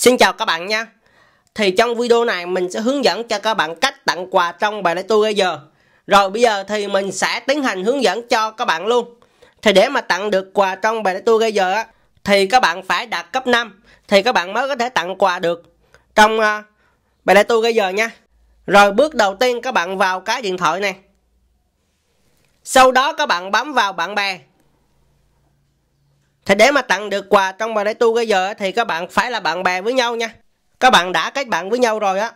Xin chào các bạn nha Thì trong video này mình sẽ hướng dẫn cho các bạn cách tặng quà trong bài lễ tôi bây giờ Rồi bây giờ thì mình sẽ tiến hành hướng dẫn cho các bạn luôn Thì để mà tặng được quà trong bài lễ tôi bây giờ á Thì các bạn phải đạt cấp 5 Thì các bạn mới có thể tặng quà được Trong uh, bài lễ tôi bây giờ nha Rồi bước đầu tiên các bạn vào cái điện thoại này Sau đó các bạn bấm vào bạn bè thì để mà tặng được quà trong bài đại tu bây giờ thì các bạn phải là bạn bè với nhau nha các bạn đã kết bạn với nhau rồi á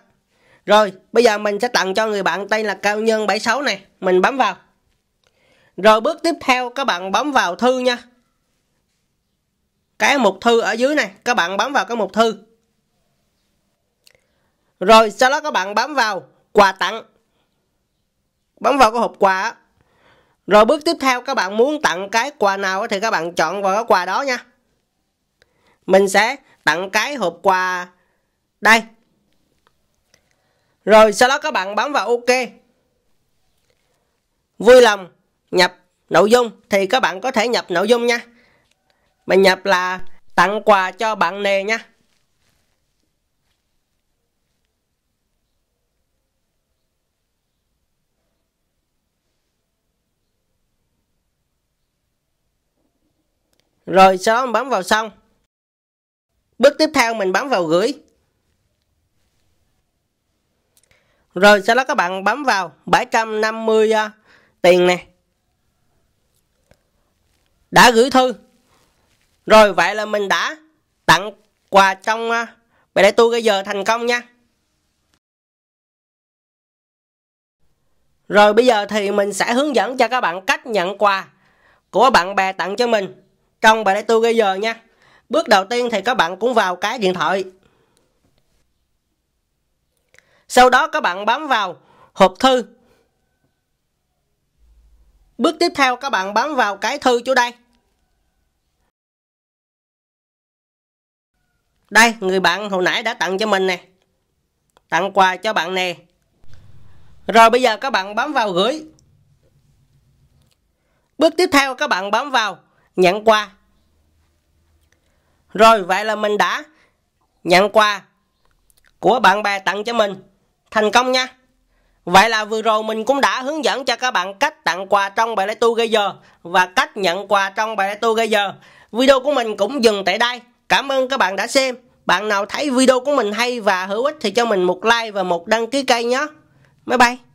rồi bây giờ mình sẽ tặng cho người bạn tên là cao nhân 76 này mình bấm vào rồi bước tiếp theo các bạn bấm vào thư nha cái mục thư ở dưới này các bạn bấm vào cái mục thư rồi sau đó các bạn bấm vào quà tặng bấm vào cái hộp quà rồi bước tiếp theo các bạn muốn tặng cái quà nào thì các bạn chọn vào cái quà đó nha. Mình sẽ tặng cái hộp quà đây. Rồi sau đó các bạn bấm vào OK. Vui lòng nhập nội dung thì các bạn có thể nhập nội dung nha. Mình nhập là tặng quà cho bạn nè nha. Rồi sau đó mình bấm vào xong. Bước tiếp theo mình bấm vào gửi. Rồi sau đó các bạn bấm vào 750 uh, à, tiền nè. Đã gửi thư. Rồi vậy là mình đã tặng quà trong uh, à, bài đại tu bây giờ thành công nha. Rồi bây giờ thì mình sẽ hướng dẫn cho các bạn cách nhận quà của bạn bè tặng cho mình trong bài tu gây giờ nha bước đầu tiên thì các bạn cũng vào cái điện thoại sau đó các bạn bấm vào hộp thư bước tiếp theo các bạn bấm vào cái thư chỗ đây đây người bạn hồi nãy đã tặng cho mình nè tặng quà cho bạn nè rồi bây giờ các bạn bấm vào gửi bước tiếp theo các bạn bấm vào nhận qua rồi vậy là mình đã nhận quà của bạn bè tặng cho mình thành công nha Vậy là vừa rồi mình cũng đã hướng dẫn cho các bạn cách tặng quà trong bài lấy tu gây giờ và cách nhận quà trong bài lấy tu gây giờ. Video của mình cũng dừng tại đây. Cảm ơn các bạn đã xem. Bạn nào thấy video của mình hay và hữu ích thì cho mình một like và một đăng ký kênh nhé. Bye bye.